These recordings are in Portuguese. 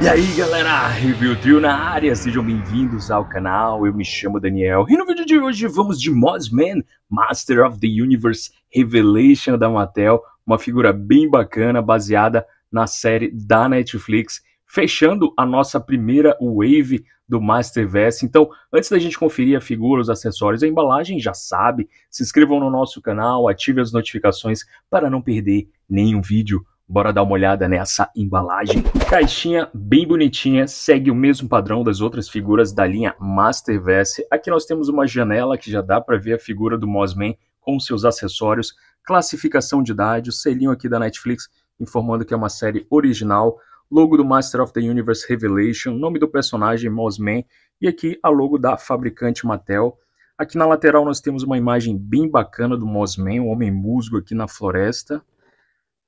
E aí galera, Review Trio na área, sejam bem-vindos ao canal, eu me chamo Daniel e no vídeo de hoje vamos de Mozman, Master of the Universe Revelation da Mattel, uma figura bem bacana baseada na série da Netflix fechando a nossa primeira wave do Master Vest. Então, antes da gente conferir a figura, os acessórios, a embalagem, já sabe, se inscrevam no nosso canal, ative as notificações para não perder nenhum vídeo. Bora dar uma olhada nessa embalagem. Caixinha bem bonitinha, segue o mesmo padrão das outras figuras da linha Master Vest. Aqui nós temos uma janela que já dá para ver a figura do Mosman com seus acessórios, classificação de idade, o selinho aqui da Netflix informando que é uma série original logo do Master of the Universe Revelation, nome do personagem Mosman e aqui a logo da fabricante Mattel. Aqui na lateral nós temos uma imagem bem bacana do Mosman, o homem musgo aqui na floresta.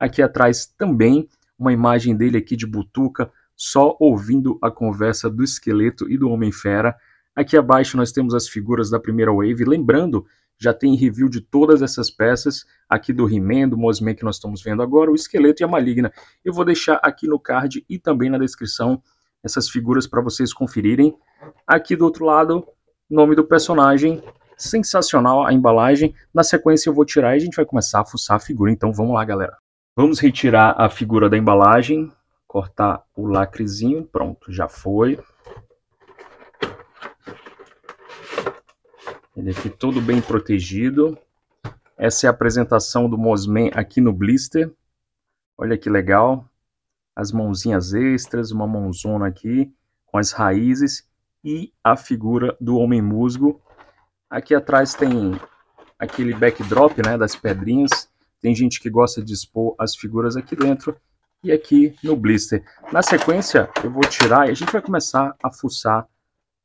Aqui atrás também uma imagem dele aqui de butuca, só ouvindo a conversa do esqueleto e do Homem-Fera. Aqui abaixo nós temos as figuras da primeira wave, lembrando já tem review de todas essas peças aqui do He-Man, do Mosman que nós estamos vendo agora, o Esqueleto e a Maligna. Eu vou deixar aqui no card e também na descrição essas figuras para vocês conferirem. Aqui do outro lado, nome do personagem, sensacional a embalagem. Na sequência eu vou tirar e a gente vai começar a fuçar a figura, então vamos lá galera. Vamos retirar a figura da embalagem, cortar o lacrezinho, pronto, já foi. Ele aqui todo bem protegido. Essa é a apresentação do Mosman aqui no blister. Olha que legal. As mãozinhas extras, uma mãozona aqui com as raízes e a figura do homem musgo. Aqui atrás tem aquele backdrop né, das pedrinhas. Tem gente que gosta de expor as figuras aqui dentro e aqui no blister. Na sequência, eu vou tirar e a gente vai começar a fuçar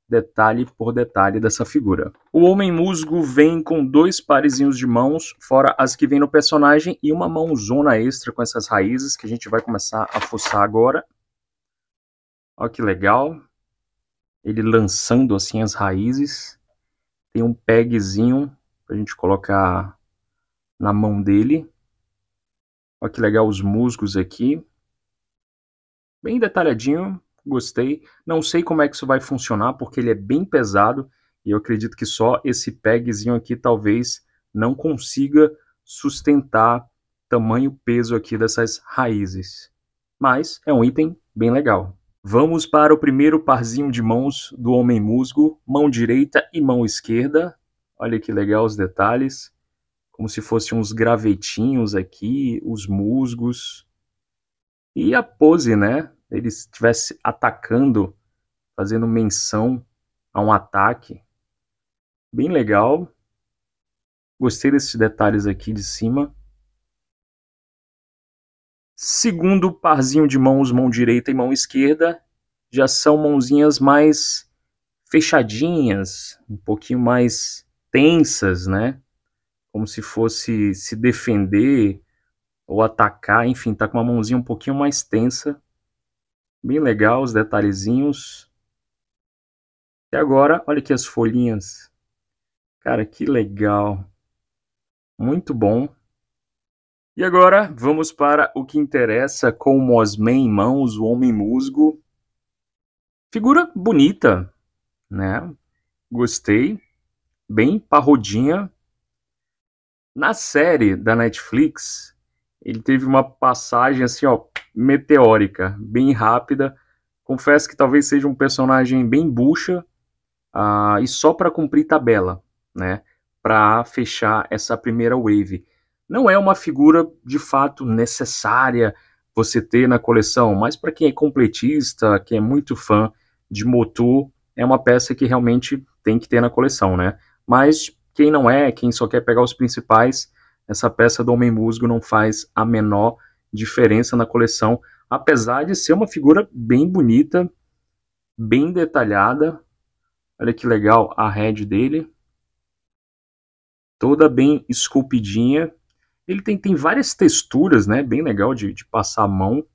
detalhe por detalhe dessa figura. O homem musgo vem com dois parezinhos de mãos, fora as que vem no personagem, e uma mãozona extra com essas raízes que a gente vai começar a fuçar agora. Olha que legal. Ele lançando assim as raízes. Tem um pegzinho para a gente colocar na mão dele. Olha que legal os musgos aqui. Bem detalhadinho, gostei. Não sei como é que isso vai funcionar, porque ele é bem pesado e eu acredito que só esse pegzinho aqui talvez não consiga sustentar tamanho peso aqui dessas raízes. Mas é um item bem legal. Vamos para o primeiro parzinho de mãos do homem musgo, mão direita e mão esquerda. Olha que legal os detalhes, como se fossem uns gravetinhos aqui, os musgos. E a pose, né? ele estivesse atacando, fazendo menção a um ataque. Bem legal. Gostei desses detalhes aqui de cima. Segundo parzinho de mãos, mão direita e mão esquerda, já são mãozinhas mais fechadinhas, um pouquinho mais tensas, né? Como se fosse se defender ou atacar, enfim, tá com uma mãozinha um pouquinho mais tensa. Bem legal os detalhezinhos. E agora, olha aqui as folhinhas. Cara, que legal. Muito bom. E agora, vamos para o que interessa com o Mosman em mãos, o Homem Musgo. Figura bonita, né? Gostei. Bem parrodinha. Na série da Netflix, ele teve uma passagem assim, ó, meteórica, bem rápida. Confesso que talvez seja um personagem bem bucha uh, e só para cumprir tabela, né? Para fechar essa primeira wave. Não é uma figura de fato necessária você ter na coleção, mas para quem é completista, quem é muito fã de Motu, é uma peça que realmente tem que ter na coleção, né? Mas quem não é, quem só quer pegar os principais, essa peça do Homem Musgo não faz a menor diferença na coleção, apesar de ser uma figura bem bonita, bem detalhada. Olha que legal a head dele. Toda bem esculpidinha. Ele tem, tem várias texturas, né? Bem legal de, de passar a mão.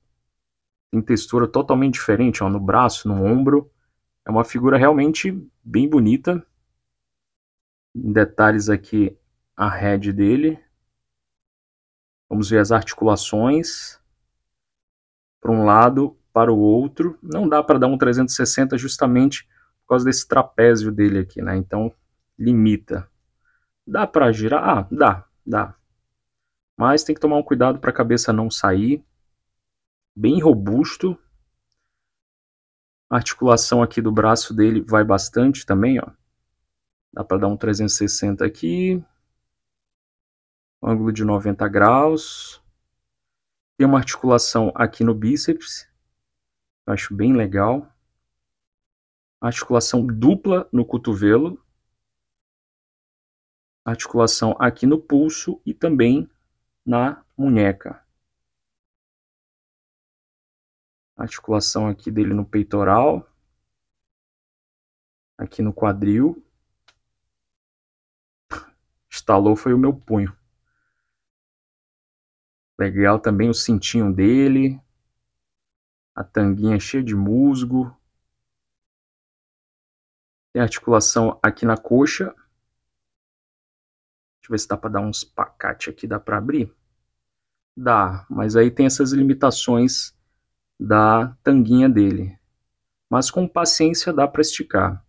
Tem textura totalmente diferente, ó, no braço, no ombro. É uma figura realmente bem bonita. detalhes aqui a head dele. Vamos ver as articulações para um lado, para o outro. Não dá para dar um 360 justamente por causa desse trapézio dele aqui, né? Então limita. Dá para girar? Ah, dá, dá. Mas tem que tomar um cuidado para a cabeça não sair. Bem robusto. A articulação aqui do braço dele vai bastante também, ó. Dá para dar um 360 aqui, ângulo de 90 graus. Tem uma articulação aqui no bíceps, eu acho bem legal. Articulação dupla no cotovelo. Articulação aqui no pulso e também na muñeca. Articulação aqui dele no peitoral. Aqui no quadril. Estalou foi o meu punho. Legal também o cintinho dele. A tanguinha cheia de musgo. Tem articulação aqui na coxa. Deixa eu ver se dá para dar uns pacate aqui, dá para abrir? Dá, mas aí tem essas limitações da tanguinha dele. Mas com paciência dá para esticar.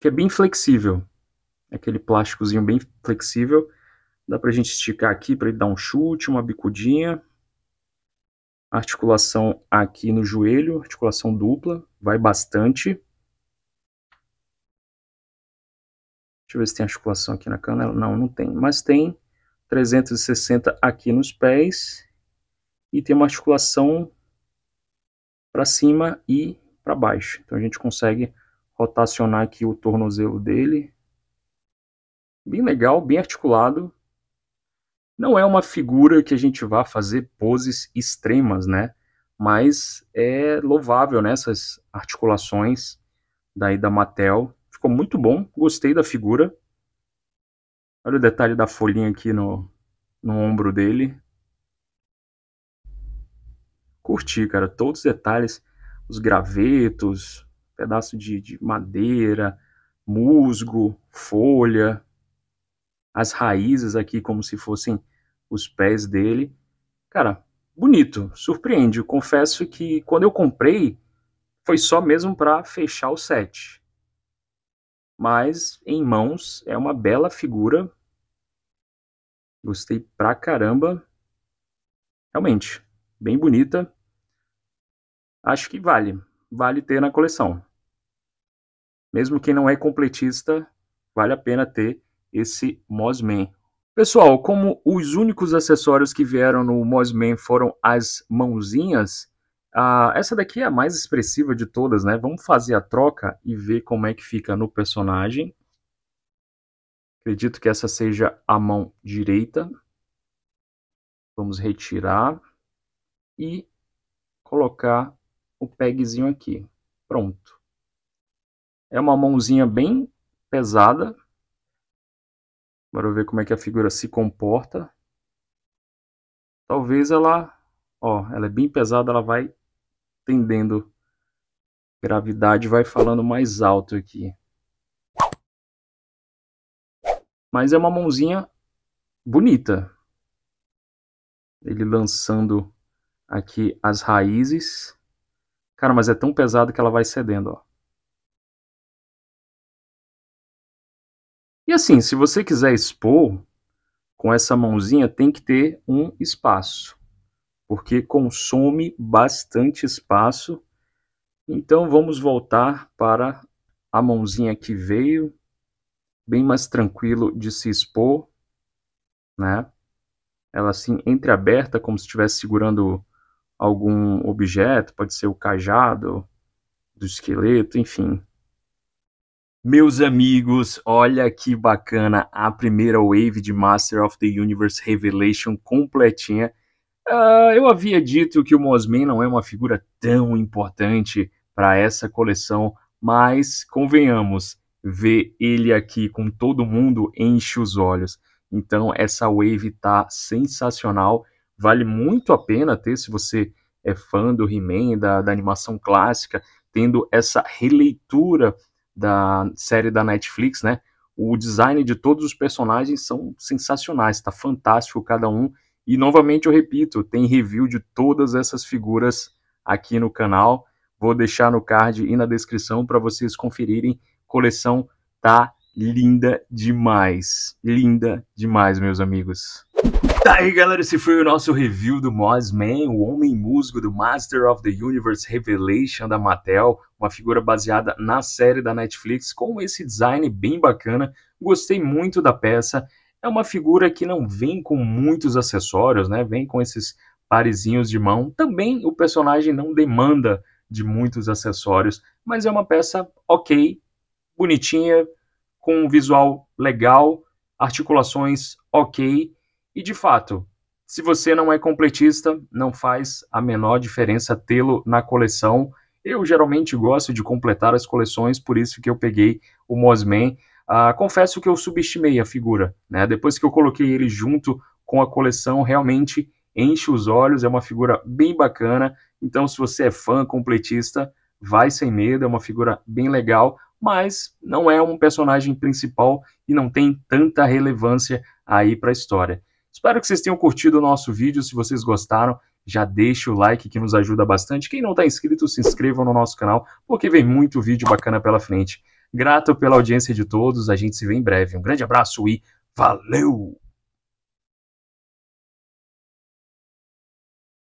Que é bem flexível. Aquele plásticozinho bem flexível Dá para a gente esticar aqui para ele dar um chute, uma bicudinha. Articulação aqui no joelho, articulação dupla, vai bastante. Deixa eu ver se tem articulação aqui na canela. Não, não tem, mas tem 360 aqui nos pés. E tem uma articulação para cima e para baixo. Então a gente consegue rotacionar aqui o tornozelo dele. Bem legal, bem articulado não é uma figura que a gente vá fazer poses extremas, né? Mas é louvável nessas né? articulações daí da Mattel. Ficou muito bom, gostei da figura. Olha o detalhe da folhinha aqui no, no ombro dele. Curti, cara, todos os detalhes, os gravetos, pedaço de, de madeira, musgo, folha, as raízes aqui como se fossem os pés dele. Cara, bonito, surpreende. Eu confesso que quando eu comprei, foi só mesmo para fechar o set. Mas em mãos é uma bela figura. Gostei pra caramba. Realmente, bem bonita. Acho que vale, vale ter na coleção. Mesmo quem não é completista, vale a pena ter esse Mosman. Pessoal, como os únicos acessórios que vieram no Mosman foram as mãozinhas, essa daqui é a mais expressiva de todas, né? Vamos fazer a troca e ver como é que fica no personagem. Acredito que essa seja a mão direita. Vamos retirar e colocar o pegzinho aqui. Pronto. É uma mãozinha bem pesada, Bora ver como é que a figura se comporta. Talvez ela, ó, ela é bem pesada, ela vai tendendo gravidade, vai falando mais alto aqui. Mas é uma mãozinha bonita. Ele lançando aqui as raízes. Cara, mas é tão pesado que ela vai cedendo, ó. assim, se você quiser expor com essa mãozinha, tem que ter um espaço, porque consome bastante espaço. Então vamos voltar para a mãozinha que veio, bem mais tranquilo de se expor, né? Ela assim entreaberta, como se estivesse segurando algum objeto, pode ser o cajado do esqueleto, enfim, meus amigos, olha que bacana a primeira wave de Master of the Universe Revelation completinha. Uh, eu havia dito que o Mosman não é uma figura tão importante para essa coleção, mas convenhamos, ver ele aqui com todo mundo enche os olhos. Então essa wave tá sensacional, vale muito a pena ter se você é fã do He-Man, da, da animação clássica, tendo essa releitura da série da Netflix, né? O design de todos os personagens são sensacionais, tá fantástico cada um. E novamente eu repito, tem review de todas essas figuras aqui no canal. Vou deixar no card e na descrição para vocês conferirem. Coleção tá linda demais, linda demais, meus amigos. Tá aí, galera, esse foi o nosso review do Man, o homem musgo do Master of the Universe Revelation da Mattel, uma figura baseada na série da Netflix com esse design bem bacana. Gostei muito da peça. É uma figura que não vem com muitos acessórios, né? Vem com esses parezinhos de mão. Também o personagem não demanda de muitos acessórios, mas é uma peça ok, bonitinha, com um visual legal, articulações ok e de fato, se você não é completista, não faz a menor diferença tê-lo na coleção. Eu geralmente gosto de completar as coleções, por isso que eu peguei o Mosman. Ah, confesso que eu subestimei a figura. Né? Depois que eu coloquei ele junto com a coleção, realmente enche os olhos, é uma figura bem bacana. Então, se você é fã completista, vai sem medo, é uma figura bem legal, mas não é um personagem principal e não tem tanta relevância aí para a história. Espero que vocês tenham curtido o nosso vídeo. Se vocês gostaram, já deixa o like que nos ajuda bastante. Quem não está inscrito, se inscreva no nosso canal, porque vem muito vídeo bacana pela frente. Grato pela audiência de todos. A gente se vê em breve. Um grande abraço e valeu!